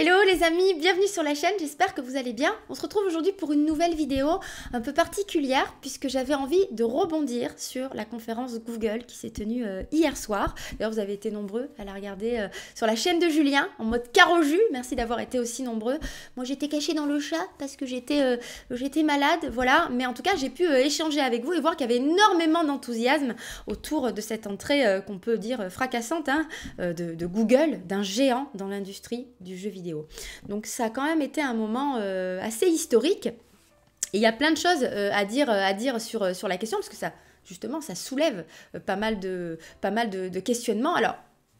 Hello les amis, bienvenue sur la chaîne, j'espère que vous allez bien. On se retrouve aujourd'hui pour une nouvelle vidéo un peu particulière puisque j'avais envie de rebondir sur la conférence Google qui s'est tenue euh, hier soir. D'ailleurs vous avez été nombreux à la regarder euh, sur la chaîne de Julien en mode carreau merci d'avoir été aussi nombreux. Moi j'étais cachée dans le chat parce que j'étais euh, malade, voilà, mais en tout cas j'ai pu échanger avec vous et voir qu'il y avait énormément d'enthousiasme autour de cette entrée qu'on peut dire fracassante hein, de Google, d'un géant dans l'industrie du jeu vidéo. Donc ça a quand même été un moment euh, assez historique. il y a plein de choses euh, à dire, euh, à dire sur, sur la question, parce que ça, justement, ça soulève pas mal de, pas mal de, questionnements. Alors,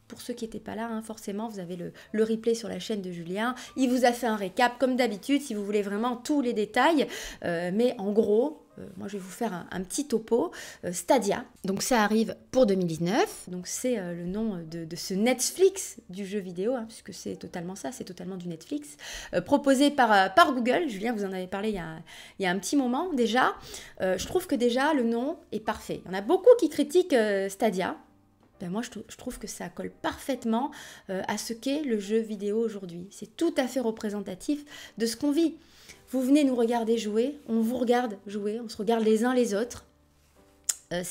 pour ceux qui n'étaient pas là, hein, forcément, vous avez le, le, replay sur la chaîne de Julien. Il vous a fait un récap, comme d'habitude, si vous voulez vraiment tous les détails. mais en gros, euh, moi je vais vous faire un, petit topo, euh, Stadia. Donc ça arrive pour 2019, donc c'est euh, le nom de, ce Netflix du jeu vidéo, hein, puisque c'est totalement ça, c'est totalement du Netflix, proposé par, Google. Julien, vous en avez parlé il y a, un petit moment déjà. je trouve que déjà le nom est parfait. Il y en a beaucoup qui critiquent Stadia, ben moi je, trouve que ça colle parfaitement à ce qu'est le jeu vidéo aujourd'hui. C'est tout à fait représentatif de ce qu'on vit. Vous venez nous regarder jouer, on vous regarde jouer, on se regarde les uns les autres. Euh,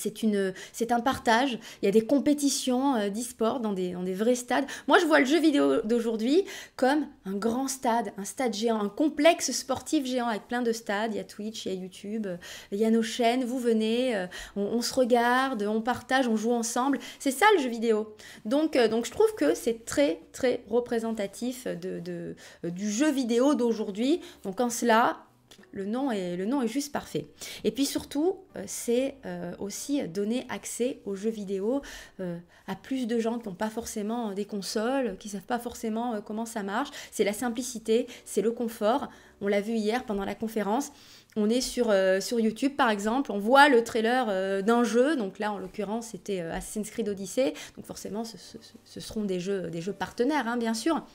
c'est un partage. Il y a des compétitions euh, d'e-sport dans des, dans des vrais stades. Moi, je vois le jeu vidéo d'aujourd'hui comme un grand stade, un stade géant, un complexe sportif géant avec plein de stades. Il y a Twitch, il y a YouTube, euh, il y a nos chaînes. Vous venez, on, se regarde, on partage, on joue ensemble. C'est ça le jeu vidéo. Donc, donc je trouve que c'est très, très représentatif de, du jeu vidéo d'aujourd'hui. Donc, en cela, le nom, est, le nom est juste parfait. Et puis surtout, euh, c'est euh, aussi donner accès aux jeux vidéo euh, à plus de gens qui n'ont pas forcément des consoles, qui ne savent pas forcément comment ça marche. C'est la simplicité, c'est le confort. On l'a vu hier pendant la conférence. On est sur, sur, YouTube, par exemple, on voit le trailer d'un jeu. Donc là, en l'occurrence, c'était Assassin's Creed Odyssey. Donc forcément, ce, seront des jeux, des jeux partenaires, hein, bien sûr.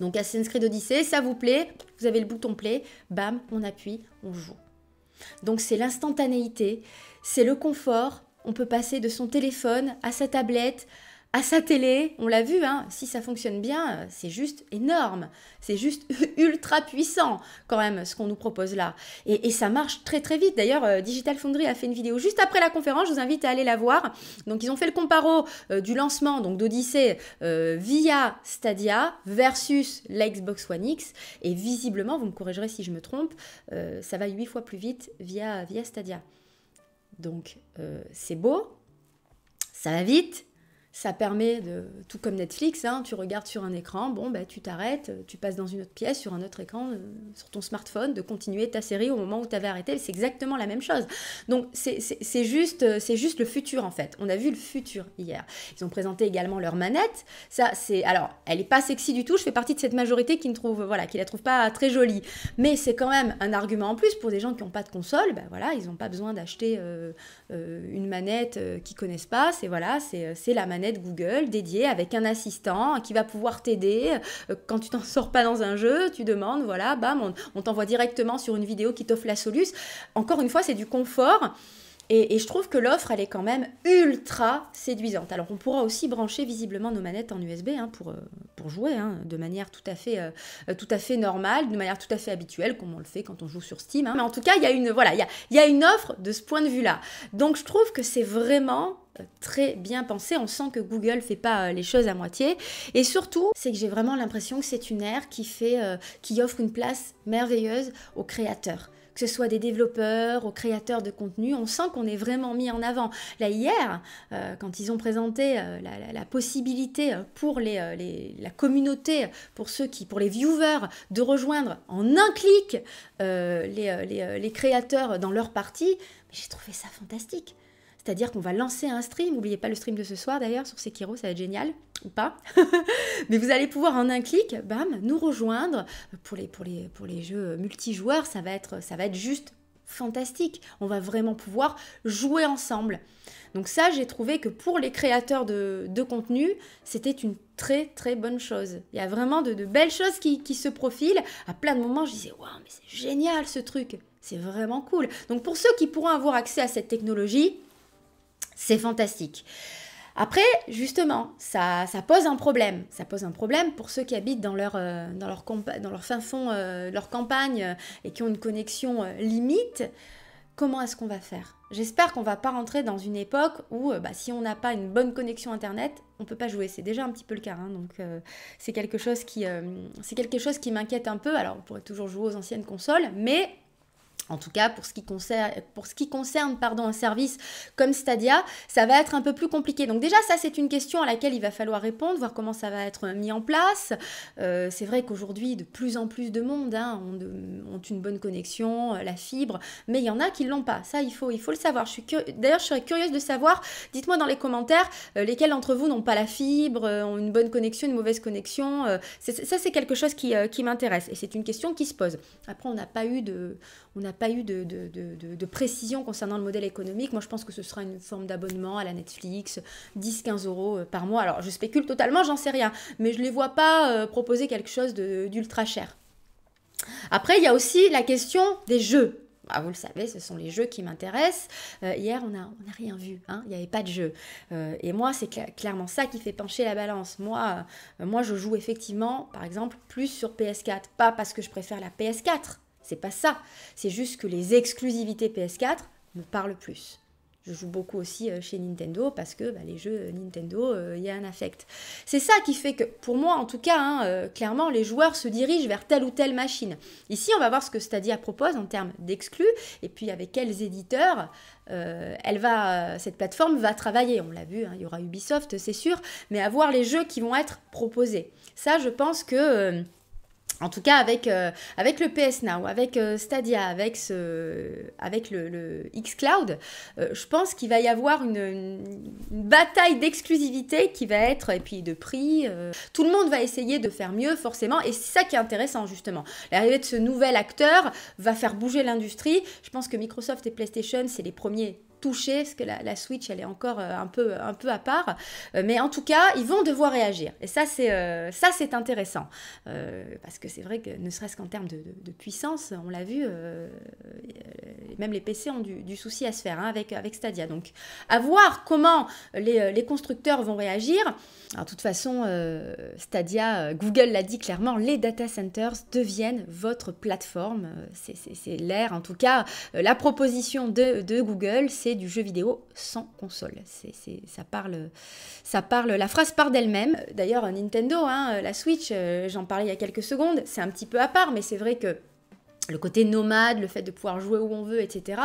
Donc Assassin's Creed Odyssey, ça vous plaît Vous avez le bouton play, bam, on appuie, on joue. Donc c'est l'instantanéité, c'est le confort, on peut passer de son téléphone à sa tablette, à sa télé, on l'a vu, hein. si ça fonctionne bien, euh, c'est juste énorme, c'est juste ultra puissant quand même ce qu'on nous propose là. Et, ça marche très très vite. D'ailleurs, euh, Digital Foundry a fait une vidéo juste après la conférence, je vous invite à aller la voir. Donc ils ont fait le comparo euh, du lancement donc d'Odyssey via Stadia versus la Xbox One X. Et visiblement, vous me corrigerez si je me trompe, ça va 8 fois plus vite via, via Stadia. Donc c'est beau, ça va vite ça permet de, tout comme Netflix, hein, tu regardes sur un écran, bon, bah, tu t'arrêtes, tu passes dans une autre pièce, sur un autre écran, euh, sur ton smartphone, de continuer ta série au moment où tu avais arrêté. C'est exactement la même chose. Donc, c'est juste, euh, c'est juste le futur, en fait. On a vu le futur hier. Ils ont présenté également leur manette. Ça, c'est, alors, elle n'est pas sexy du tout. Je fais partie de cette majorité qui ne trouve, voilà, qui la trouve pas très jolie. Mais c'est quand même un argument en plus pour des gens qui n'ont pas de console. Bah, voilà, ils n'ont pas besoin d'acheter euh, une manette qu'ils connaissent pas. C'est, voilà, c'est la manette Google dédiée avec un assistant qui va pouvoir t'aider. Euh, quand tu t'en sors pas dans un jeu, tu demandes, voilà, bam, on, t'envoie directement sur une vidéo qui t'offre la soluce Encore une fois, c'est du confort. Et, je trouve que l'offre, elle est quand même ultra séduisante. Alors on pourra aussi brancher visiblement nos manettes en USB hein, pour, euh, pour jouer hein, de manière tout à, fait, euh, tout à fait normale, de manière tout à fait habituelle, comme on le fait quand on joue sur Steam. Hein. Mais en tout cas, il y, a une, voilà, y, a, y a une offre de ce point de vue-là. Donc je trouve que c'est vraiment euh, très bien pensé. On sent que Google fait pas les choses à moitié. Et surtout, c'est que j'ai vraiment l'impression que c'est une ère qui fait, qui offre une place merveilleuse aux créateurs que ce soit des développeurs, aux créateurs de contenu, on sent qu'on est vraiment mis en avant. Là, hier, euh, quand ils ont présenté euh, la, possibilité euh, pour la communauté, pour ceux qui, pour les viewers, de rejoindre en un clic les, les, créateurs dans leur partie, j'ai trouvé ça fantastique. C'est-à-dire qu'on va lancer un stream. N'oubliez pas le stream de ce soir d'ailleurs sur Sekiro, ça va être génial ou pas. Mais vous allez pouvoir en un clic, bam, nous rejoindre. Pour les, pour les, pour les jeux multijoueurs, ça va être, ça va être juste fantastique. On va vraiment pouvoir jouer ensemble. Donc ça, j'ai trouvé que pour les créateurs de, de contenu, c'était une très très bonne chose. Il y a vraiment de, de belles choses qui, qui, se profilent. À plein de moments, je disais, waouh, mais c'est génial ce truc. C'est vraiment cool. Donc pour ceux qui pourront avoir accès à cette technologie, c'est fantastique. Après, justement, ça, pose un problème. Ça pose un problème pour ceux qui habitent dans leur, euh, dans leur, fin fond, euh, leur campagne, euh, et qui ont une connexion limite. Comment est-ce qu'on va faire J'espère qu'on va pas rentrer dans une époque où, bah, si on n'a pas une bonne connexion Internet, on ne peut pas jouer. C'est déjà un petit peu le cas, hein, donc c'est quelque chose qui, c'est quelque chose qui m'inquiète un peu. Alors, on pourrait toujours jouer aux anciennes consoles, mais en tout cas, pour ce qui concerne, pour ce qui concerne pardon, un service comme Stadia, ça va être un peu plus compliqué. Donc déjà, ça, c'est une question à laquelle il va falloir répondre, voir comment ça va être mis en place. Euh, c'est vrai qu'aujourd'hui, de plus en plus de monde hein, ont, une bonne connexion, euh, la fibre, mais il y en a qui ne l'ont pas. Ça, il faut, il faut le savoir. Je suis D'ailleurs, je serais curieuse de savoir, dites-moi dans les commentaires, euh, lesquels d'entre vous n'ont pas la fibre, ont une bonne connexion, une mauvaise connexion. ça, c'est quelque chose qui, m'intéresse. Et c'est une question qui se pose. Après, on n'a pas eu de n'a pas eu de, précision concernant le modèle économique. Moi, je pense que ce sera une forme d'abonnement à la Netflix, 10-15 euros euh, par mois. Alors, je spécule totalement, j'en sais rien, mais je ne les vois pas euh, proposer quelque chose d'ultra cher. Après, il y a aussi la question des jeux. Bah, vous le savez, ce sont les jeux qui m'intéressent. Euh, hier, on n'a rien vu, hein. il n'y avait pas de jeu. et moi, c'est clairement ça qui fait pencher la balance. Moi, moi, je joue effectivement, par exemple, plus sur PS4. Pas parce que je préfère la PS4, c'est pas ça. C'est juste que les exclusivités PS4 me parlent plus. Je joue beaucoup aussi euh, chez Nintendo parce que bah, les jeux Nintendo, il euh, y a un affect. C'est ça qui fait que, pour moi en tout cas, hein, euh, clairement, les joueurs se dirigent vers telle ou telle machine. Ici, on va voir ce que Stadia propose en termes d'exclus et puis avec quels éditeurs elle va, cette plateforme va travailler. On l'a vu, hein, il y aura Ubisoft, c'est sûr, mais à voir les jeux qui vont être proposés. Ça, je pense que en tout cas avec, euh, avec le PS Now, avec euh, Stadia, avec, ce, avec le, X Cloud, euh, je pense qu'il va y avoir une bataille d'exclusivité qui va être, et puis de prix. tout le monde va essayer de faire mieux forcément, et c'est ça qui est intéressant justement. L'arrivée de ce nouvel acteur va faire bouger l'industrie. Je pense que Microsoft et PlayStation, c'est les premiers toucher, parce que la, Switch, elle est encore euh, un peu, un peu à part. Euh, mais en tout cas, ils vont devoir réagir. Et ça, c'est euh, intéressant. parce que c'est vrai que ne serait-ce qu'en termes de, puissance, on l'a vu, même les PC ont du, souci à se faire hein, avec, avec Stadia. Donc, à voir comment les, constructeurs vont réagir. en de toute façon, Stadia, Google l'a dit clairement, les data centers deviennent votre plateforme. C'est l'air, en tout cas. la proposition de, de Google, c'est du jeu vidéo sans console. ça, parle, ça parle, la phrase part d'elle-même. D'ailleurs, Nintendo, hein, la Switch, euh, j'en parlais il y a quelques secondes, c'est un petit peu à part, mais c'est vrai que le côté nomade, le fait de pouvoir jouer où on veut, etc.,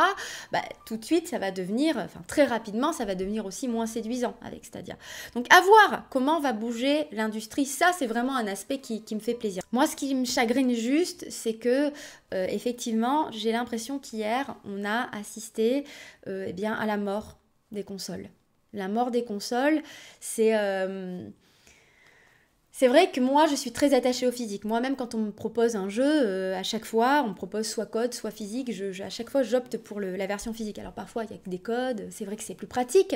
bah, tout de suite, ça va devenir, enfin très rapidement, ça va devenir aussi moins séduisant avec Stadia. Donc à voir comment va bouger l'industrie, ça c'est vraiment un aspect qui, me fait plaisir. Moi, ce qui me chagrine juste, c'est que euh, effectivement, j'ai l'impression qu'hier, on a assisté euh, eh bien, à la mort des consoles. La mort des consoles, c'est... Euh, c'est vrai que moi, je suis très attachée au physique. Moi-même, quand on me propose un jeu, euh, à chaque fois, on me propose soit code, soit physique. à chaque fois, j'opte pour la version physique. Alors parfois, il n'y a que des codes. C'est vrai que c'est plus pratique.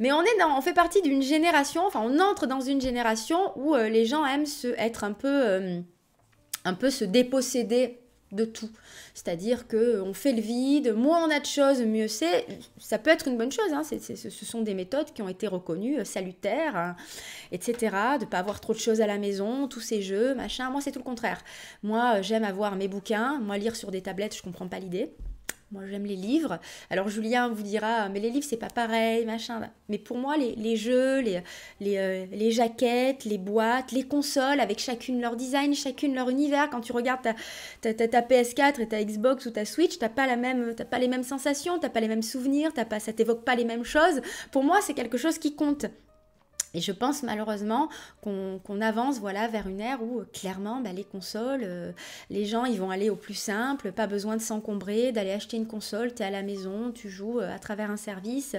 Mais on, est on fait partie d'une génération, enfin, on entre dans une génération où euh, les gens aiment se, être un peu, euh, un peu se déposséder de tout. C'est-à-dire que euh, on fait le vide, moins on a de choses, mieux c'est. Ça peut être une bonne chose, hein, ce sont des méthodes qui ont été reconnues, euh, salutaires, hein, etc. De ne pas avoir trop de choses à la maison, tous ces jeux, machin. Moi, c'est tout le contraire. Moi, euh, j'aime avoir mes bouquins, moi, lire sur des tablettes, je ne comprends pas l'idée. Moi, j'aime les livres. Alors, Julien vous dira, mais les livres, c'est pas pareil, machin. Mais pour moi, les, jeux, les, euh, les, jaquettes, les boîtes, les consoles, avec chacune leur design, chacune leur univers. Quand tu regardes ta, ta, ta, PS4 et ta Xbox ou ta Switch, t'as pas, la même, pas les mêmes sensations, t'as pas les mêmes souvenirs, as pas, ça t'évoque pas les mêmes choses. Pour moi, c'est quelque chose qui compte. Et je pense malheureusement qu'on avance voilà vers une ère où euh, clairement bah, les consoles, euh, les gens ils vont aller au plus simple, pas besoin de s'encombrer, d'aller acheter une console, tu es à la maison, tu joues euh, à travers un service.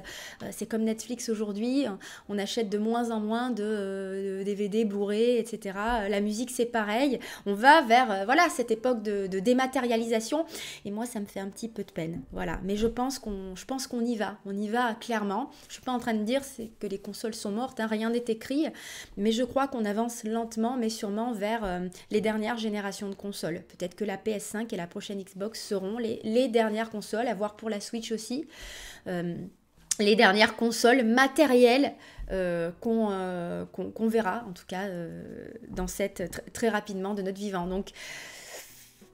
c'est comme Netflix aujourd'hui, hein. on achète de moins en moins de, DVD, blu etc. La musique c'est pareil, on va vers voilà cette époque de, dématérialisation et moi ça me fait un petit peu de peine. Voilà, mais je pense qu'on je pense qu'on y va, on y va clairement. Je suis pas en train de dire que les consoles sont mortes, hein, rien rien n'est écrit, mais je crois qu'on avance lentement mais sûrement vers euh, les dernières générations de consoles. Peut-être que la PS5 et la prochaine Xbox seront les, dernières consoles, à voir pour la Switch aussi. Euh, les dernières consoles matérielles euh, qu'on verra, en tout cas, dans cette, très rapidement de notre vivant. Donc,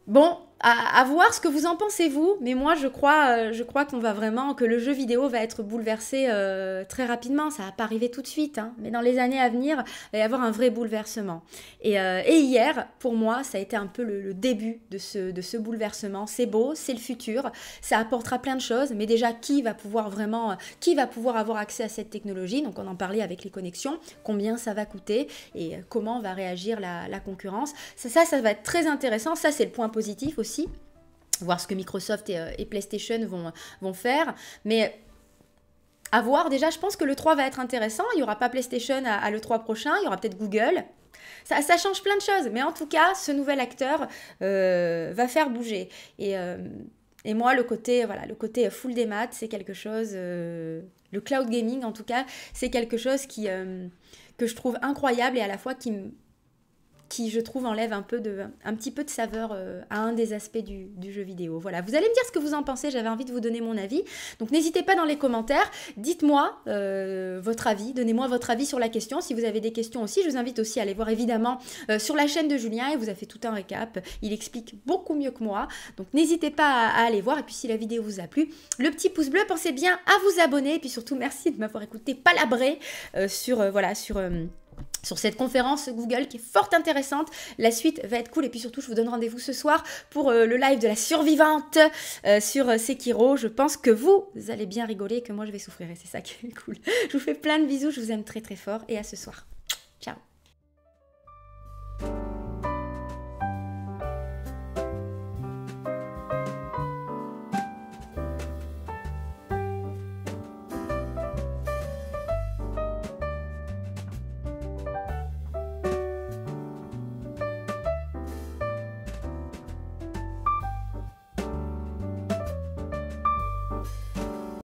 bon, à, voir ce que vous en pensez vous. Mais moi, je crois, euh, je crois qu'on va vraiment que le jeu vidéo va être bouleversé euh, très rapidement. Ça va pas arriver tout de suite, hein. mais dans les années à venir, il va y avoir un vrai bouleversement. Et, euh, et hier, pour moi, ça a été un peu le, début de ce, de ce bouleversement. C'est beau, c'est le futur, ça apportera plein de choses. Mais déjà, qui va pouvoir vraiment, qui va pouvoir avoir accès à cette technologie Donc, on en parlait avec les connexions. Combien ça va coûter et comment va réagir la, la concurrence ça, ça va être très intéressant. Ça, c'est le point positif aussi aussi voir ce que Microsoft euh, et, PlayStation vont, vont faire. Mais à voir déjà, je pense que le 3 va être intéressant. Il n'y aura pas PlayStation à, l'E3 prochain, il y aura peut-être Google. Ça, change plein de choses, mais en tout cas, ce nouvel acteur euh, va faire bouger. Et, euh, et, moi, le côté, voilà, le côté full des maths, c'est quelque chose. le cloud gaming, en tout cas, c'est quelque chose qui, que je trouve incroyable et à la fois qui me qui, je trouve, enlève un, peu de, un petit peu de saveur euh, à un des aspects du, jeu vidéo. Voilà, vous allez me dire ce que vous en pensez, j'avais envie de vous donner mon avis. Donc n'hésitez pas dans les commentaires, dites-moi euh, votre avis, donnez-moi votre avis sur la question. Si vous avez des questions aussi, je vous invite aussi à aller voir évidemment euh, sur la chaîne de Julien, il vous a fait tout un récap, il explique beaucoup mieux que moi. Donc n'hésitez pas à, aller voir, et puis si la vidéo vous a plu, le petit pouce bleu, pensez bien à vous abonner, et puis surtout merci de m'avoir écouté palabrer sur, voilà, sur sur cette conférence Google qui est fort intéressante. La suite va être cool et puis surtout je vous donne rendez-vous ce soir pour euh, le live de la survivante euh, sur euh, Sekiro. Je pense que vous, vous allez bien rigoler et que moi je vais souffrir et c'est ça qui est cool. Je vous fais plein de bisous, je vous aime très très fort et à ce soir. Ciao.